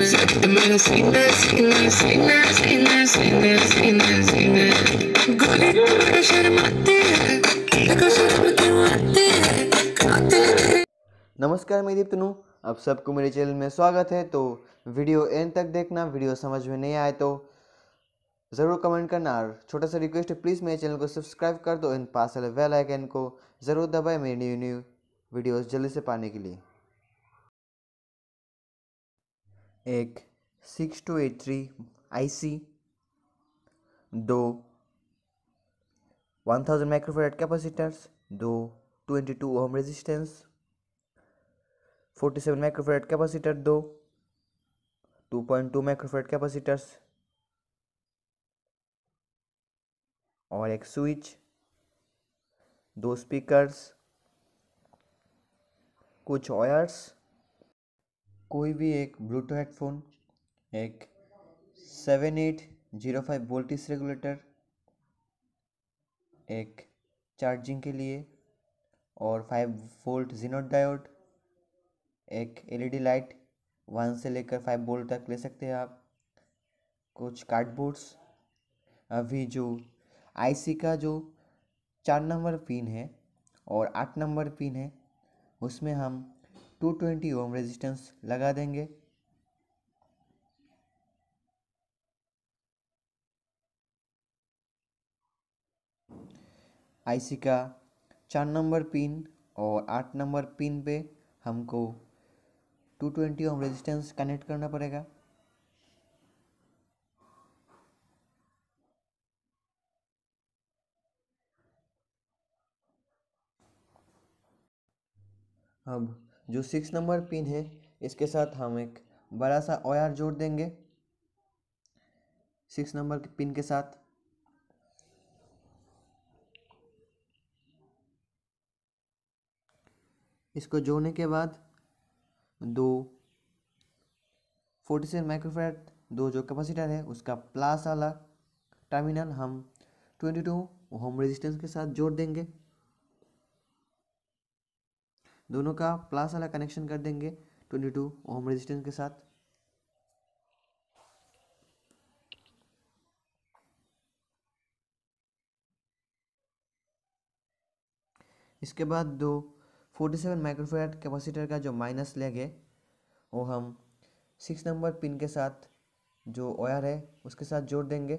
नमस्कार मैं दीप्तनु तनु आप सबको मेरे चैनल में स्वागत है तो वीडियो एंड तक देखना वीडियो समझ में नहीं आए तो ज़रूर कमेंट करना और छोटा सा रिक्वेस्ट है प्लीज़ मेरे चैनल को सब्सक्राइब कर दो एंड पास वाले वेल आइकन को ज़रूर दबाए मेरी न्यू न्यू वीडियोस जल्दी से पाने के लिए एक six two eight three I C दो वन थाउजेंड माइक्रोफेरेट कैपेसिटर्स दो twenty two ohm resistance forty seven microfarad capacitor दो two point two microfarad capacitors और एक स्विच दो स्पीकर्स कुछ ऑयर्स कोई भी एक ब्लूटूथ हेडफोन एक seven eight zero five voltage regulator एक चार्जिंग के लिए और फाइव वोल्ट जीनोट डायोड एक एलईडी लाइट वन से लेकर फाइव वोल्ट तक ले सकते हैं आप कुछ कार्डबोर्ड्स अभी जो आईसी का जो चार नंबर पिन है और आठ नंबर पिन है उसमें हम 220 ओम रेजिस्टेंस लगा देंगे आईसी का चार नंबर पिन और आठ नंबर पिन पे हमको 220 ओम रेजिस्टेंस कनेक्ट करना पड़ेगा अब जो सिक्स नंबर पिन है इसके साथ हम एक बड़ा सा ओयर जोड़ देंगे सिक्स नंबर के पिन के साथ इसको जोड़ने के बाद दो फोर्टी सेवन माइक्रोफेट दो जो कैपेसिटर है उसका प्लस वाला टर्मिनल हम ट्वेंटी टू होम रेजिस्टेंस के साथ जोड़ देंगे दोनों का प्लस वाला कनेक्शन कर देंगे 22 टू ओम रेजिस्टेंस के साथ इसके बाद दो 47 माइक्रोफेट कैपेसिटर का जो माइनस लेग है वो हम सिक्स नंबर पिन के साथ जो वायर है उसके साथ जोड़ देंगे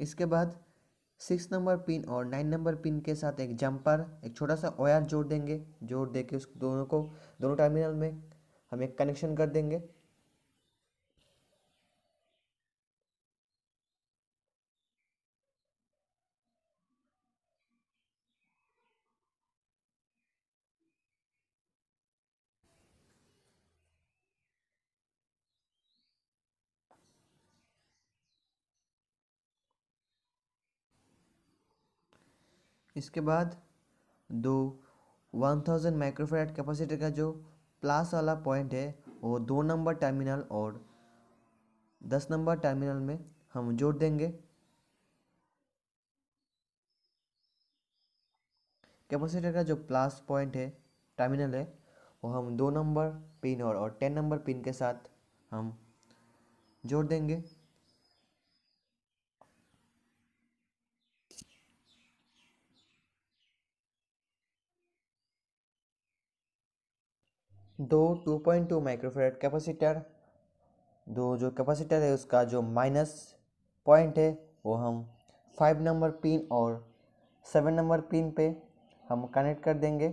इसके बाद सिक्स नंबर पिन और नाइन नंबर पिन के साथ एक जंपर एक छोटा सा ओयर जोड़ देंगे जोड़ दे के उस दोनों को दोनों टर्मिनल में हम एक कनेक्शन कर देंगे इसके बाद दो वन थाउजेंड माइक्रोफेट कैपेसिटर का जो प्लस वाला पॉइंट है वो दो नंबर टर्मिनल और दस नंबर टर्मिनल में हम जोड़ देंगे कैपेसिटर का जो प्लस पॉइंट है टर्मिनल है वो हम दो नंबर पिन और, और टेन नंबर पिन के साथ हम जोड़ देंगे दो two point two microfarad capacitor दो जो कैपेसिटर है उसका जो माइनस पॉइंट है वो हम फाइव नंबर पिन और सेवन नंबर पिन पे हम कनेक्ट कर देंगे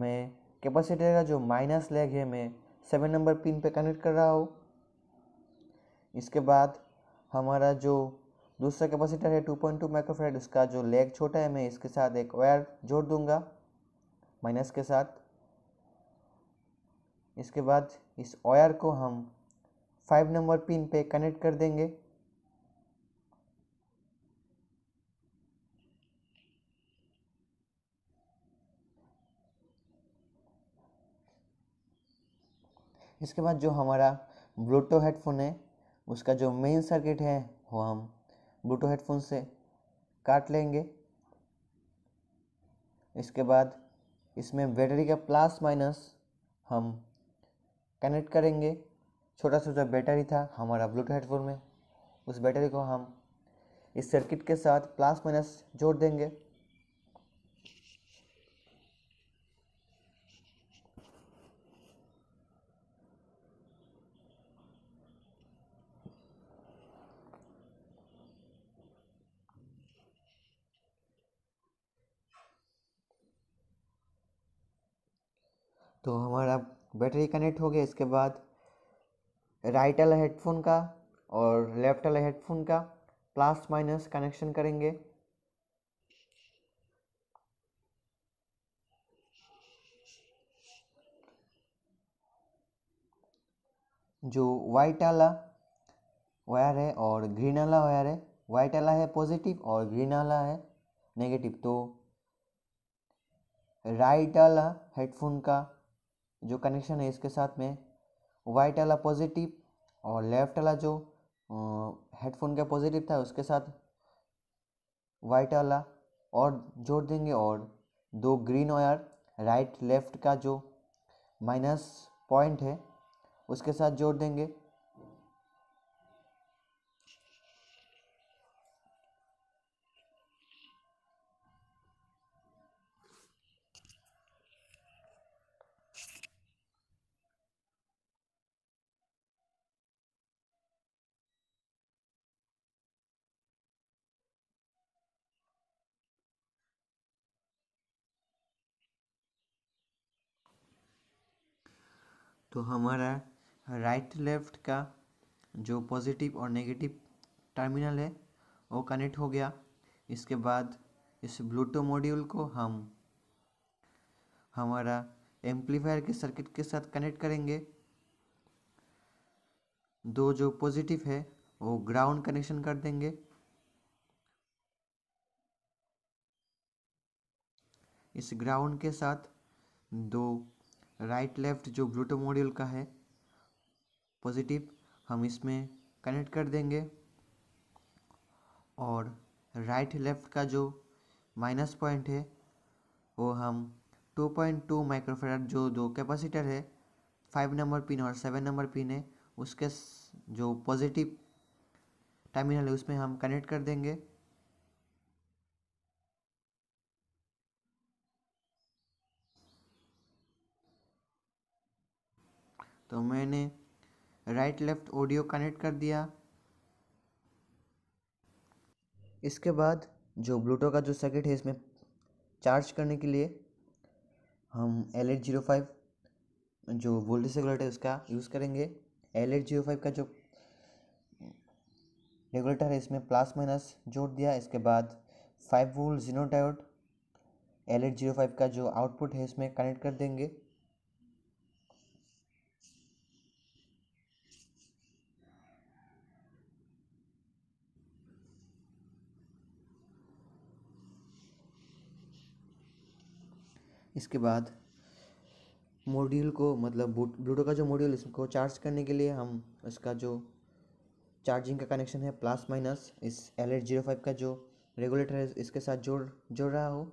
मैं कैपेसिटर का जो माइनस लेग है मैं सेवन नंबर पिन पे कनेक्ट कर रहा हूँ इसके बाद हमारा जो दूसरा कैपेसिटर है टू पॉइंट टू माइक्रोफेरेट उसका जो लेग छोटा है मैं इसके साथ एक वायर जोड़ दूंगा माइनस के साथ इसके बाद इस ऑयर को हम फाइव नंबर पिन पे कनेक्ट कर देंगे इसके बाद जो हमारा ब्लूटो हेडफोन है उसका जो मेन सर्किट है वो हम ब्लूटो हेडफोन से काट लेंगे इसके बाद इसमें बैटरी का प्लस माइनस हम कनेक्ट करेंगे छोटा सा जो बैटरी था हमारा ब्लूटूथ हेडफोन में उस बैटरी को हम इस सर्किट के साथ प्लस माइनस जोड़ देंगे तो हमारा बैटरी कनेक्ट हो गया इसके बाद राइट वाला हेडफोन का और लेफ्ट वाला हेडफोन का प्लस माइनस कनेक्शन करेंगे जो वाइट वाला वायर है और ग्रीन वाला वायर है वाइट वाला है पॉजिटिव और ग्रीन वाला है नेगेटिव तो राइट वाला हेडफोन का जो कनेक्शन है इसके साथ में वाइट वाला पॉजिटिव और लेफ्ट वाला जो हेडफोन का पॉजिटिव था उसके साथ वाइट वाला और जोड़ देंगे और दो ग्रीन वायर राइट लेफ्ट का जो माइनस पॉइंट है उसके साथ जोड़ देंगे तो हमारा राइट लेफ्ट का जो पॉजिटिव और नेगेटिव टर्मिनल है वो कनेक्ट हो गया इसके बाद इस ब्लूटो मॉड्यूल को हम हमारा एम्पलीफायर के सर्किट के साथ कनेक्ट करेंगे दो जो पॉजिटिव है वो ग्राउंड कनेक्शन कर देंगे इस ग्राउंड के साथ दो राइट लेफ्ट जो ब्लूटो मॉड्यूल का है पॉजिटिव हम इसमें कनेक्ट कर देंगे और राइट लेफ्ट का जो माइनस पॉइंट है वो हम 2.2 माइक्रोफेराड जो दो कैपेसिटर है फाइव नंबर पिन और सेवन नंबर पिन है उसके जो पॉजिटिव टर्मिनल है उसमें हम कनेक्ट कर देंगे तो मैंने राइट लेफ्ट ऑडियो कनेक्ट कर दिया इसके बाद जो ब्लूटो का जो सर्किट है इसमें चार्ज करने के लिए हम एल एट जीरो फाइव जो वोल्टेज रेगुलेटर है उसका यूज़ करेंगे एल एट जीरो फाइव का जो रेगुलेटर है इसमें प्लस माइनस जोड़ दिया इसके बाद five volt zero diode L eight zero five का जो आउटपुट है इसमें कनेक्ट कर देंगे इसके बाद मॉड्यूल को मतलब ब्लूटो का जो मॉड्यूल इसको चार्ज करने के लिए हम इसका जो चार्जिंग का कनेक्शन है प्लस माइनस इस एल एट जीरो फाइव का जो रेगुलेटर है इसके साथ जोड़ जोड़ रहा हो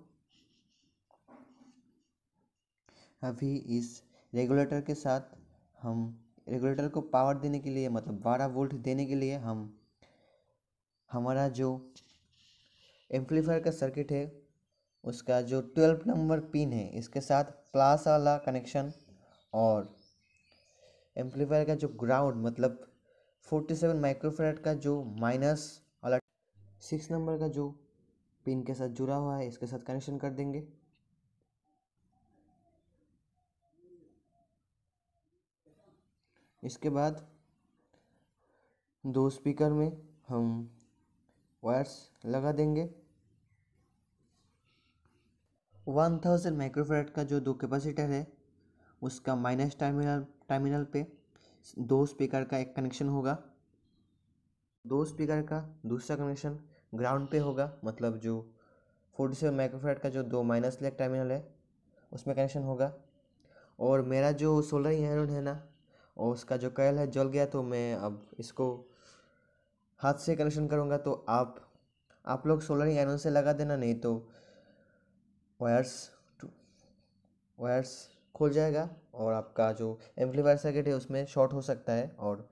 अभी इस रेगुलेटर के साथ हम रेगुलेटर को पावर देने के लिए मतलब बारह वोल्ट देने के लिए हम हमारा जो एम्पलीफायर का सर्किट है उसका जो ट्वेल्व नंबर पिन है इसके साथ प्लस वाला कनेक्शन और एम्पलीफायर का जो ग्राउंड मतलब फोर्टी सेवन माइक्रोफेरेट का जो माइनस वाला सिक्स नंबर का जो पिन के साथ जुड़ा हुआ है इसके साथ कनेक्शन कर देंगे इसके बाद दो स्पीकर में हम वायर्स लगा देंगे वन थाउजेंड माइक्रोफेरेट का जो दो कैपेसिटर है उसका माइनस टर्मिनल टर्मिनल पे दो स्पीकर का एक कनेक्शन होगा दो स्पीकर का दूसरा कनेक्शन ग्राउंड पे होगा मतलब जो फोर्टी सेवन माइक्रोफेरेट का जो दो माइनस लेक टर्मिनल है उसमें कनेक्शन होगा और मेरा जो सोलर एनोड है ना और उसका जो कैल है जल गया तो मैं अब इसको हाथ से कनेक्शन करूँगा तो आप आप लोग सोलर एनोड से लगा देना नहीं तो वायर्स टू वायर्स खुल जाएगा और आपका जो एम्पलीफायर सर्किट है उसमें शॉर्ट हो सकता है और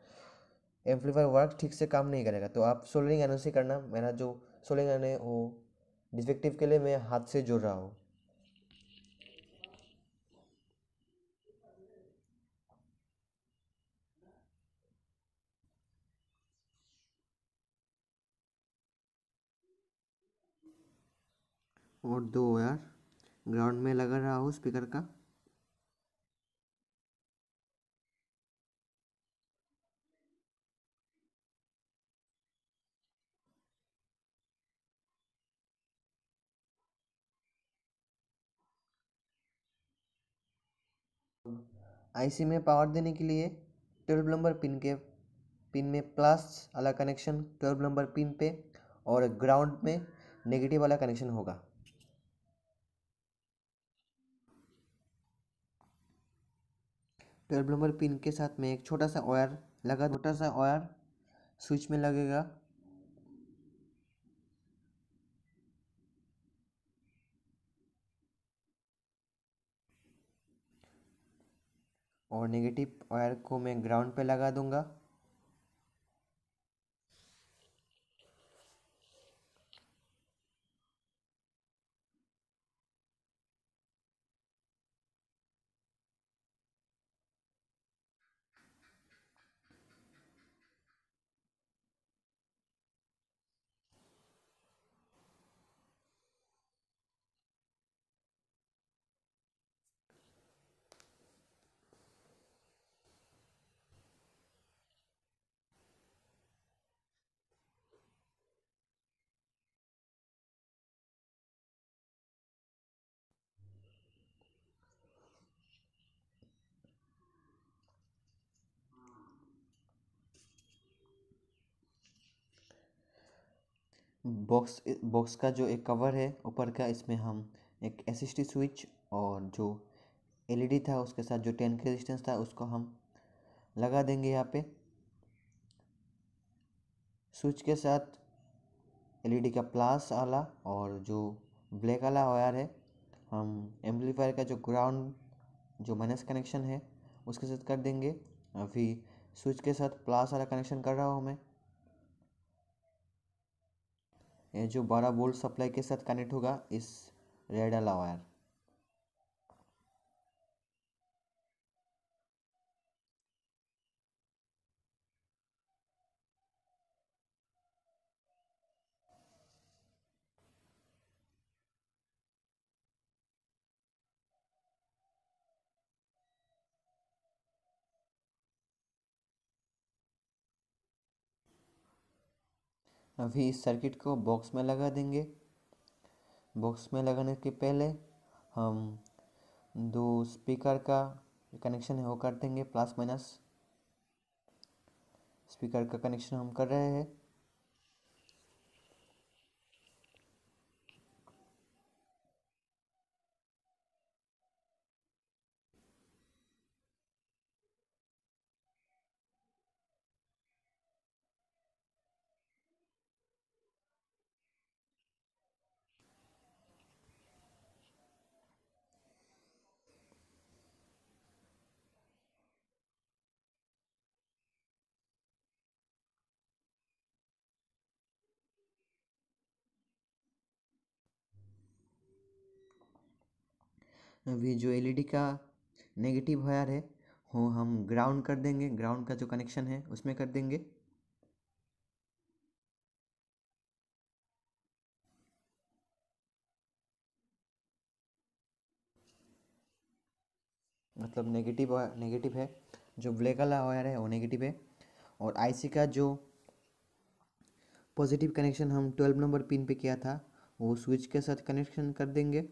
एम्पलीफायर वर्क ठीक से काम नहीं करेगा तो आप सोल्डरिंग एनो से करना मेरा जो सोल्डरिंग एनो वो डिफेक्टिव के लिए मैं हाथ से जुड़ रहा हूँ और दो वायर ग्राउंड में लगा रहा हूँ स्पीकर का आईसी में पावर देने के लिए ट्वेल्व नंबर पिन के पिन में प्लस वाला कनेक्शन ट्वेल्व नंबर पिन पे और ग्राउंड में नेगेटिव वाला कनेक्शन होगा ट्वेल्व नंबर पिन के साथ में एक छोटा सा वायर लगा छोटा सा वायर स्विच में लगेगा और नेगेटिव वायर को मैं ग्राउंड पे लगा दूंगा बॉक्स बॉक्स का जो एक कवर है ऊपर का इसमें हम एक एस स्विच और जो एलईडी e था उसके साथ जो टेन के रेजिस्टेंस था उसको हम लगा देंगे यहाँ पे स्विच के साथ एलईडी e का प्लस आला और जो ब्लैक वाला वायर है हम एम्पलीफायर का जो ग्राउंड जो माइनस कनेक्शन है उसके साथ कर देंगे अभी स्विच के साथ प्लस वाला कनेक्शन कर रहा हूँ मैं जो बारह वोल्ट सप्लाई के साथ कनेक्ट होगा इस रेड वाला वायर अभी इस सर्किट को बॉक्स में लगा देंगे बॉक्स में लगाने के पहले हम दो स्पीकर का कनेक्शन है वो कर देंगे प्लस माइनस स्पीकर का कनेक्शन हम कर रहे हैं अभी जो एल ई डी का नेगेटिव वायर है वो हम ग्राउंड कर देंगे ग्राउंड का जो कनेक्शन है उसमें कर देंगे मतलब नेगेटिव नेगेटिव है जो ब्लैक वाला वायर है वो नेगेटिव है और आईसी का जो पॉजिटिव कनेक्शन हम ट्वेल्व नंबर पिन पे किया था वो स्विच के साथ कनेक्शन कर देंगे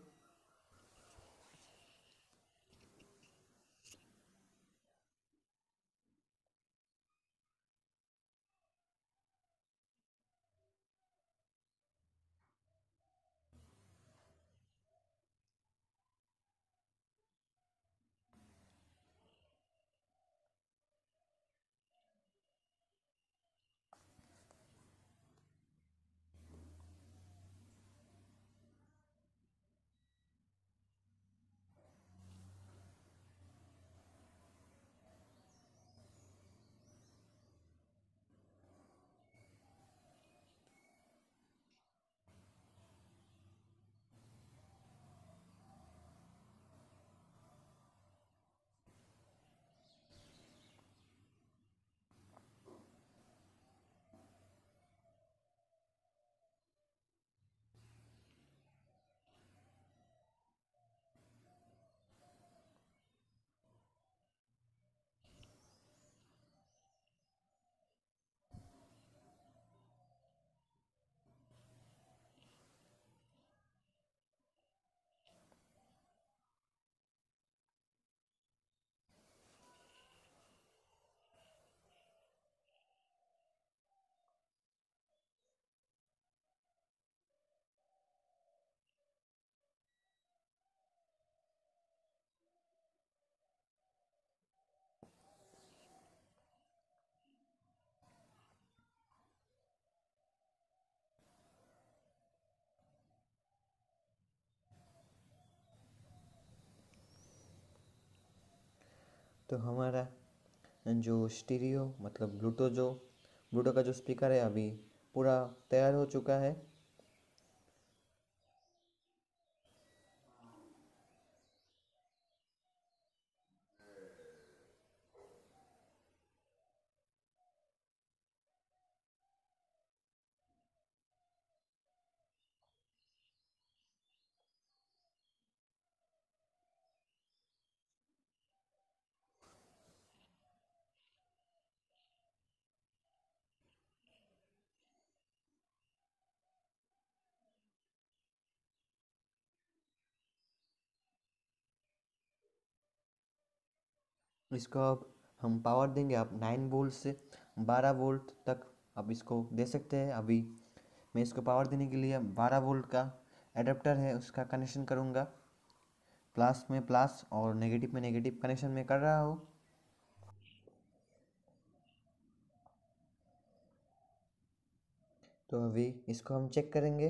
तो हमारा जो स्टीरियो मतलब ब्लूटो जो ब्लूटो का जो स्पीकर है अभी पूरा तैयार हो चुका है इसको अब हम पावर देंगे आप नाइन वोल्ट से बारह वोल्ट तक आप इसको दे सकते हैं अभी मैं इसको पावर देने के लिए बारह वोल्ट का एडाप्टर है उसका कनेक्शन करूँगा प्लस में प्लस और नेगेटिव में नेगेटिव कनेक्शन में कर रहा हूँ तो अभी इसको हम चेक करेंगे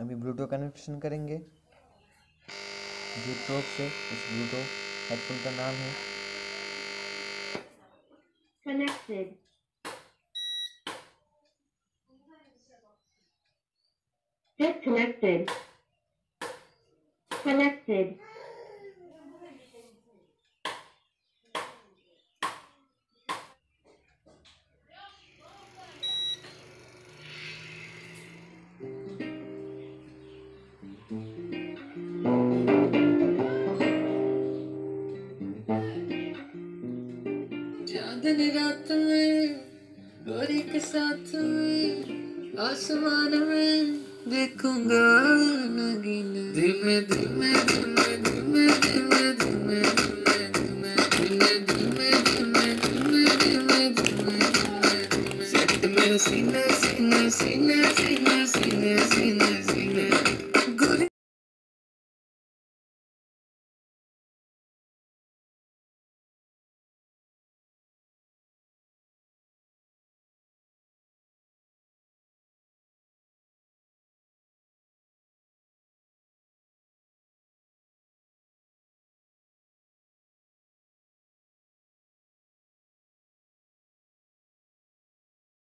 अभी ब्लूटूथ कनेक्शन करेंगे ब्लूटूथ से इस ब्लूटूथ हेडफोन का नाम है कनेक्टेड Get connected. Connected.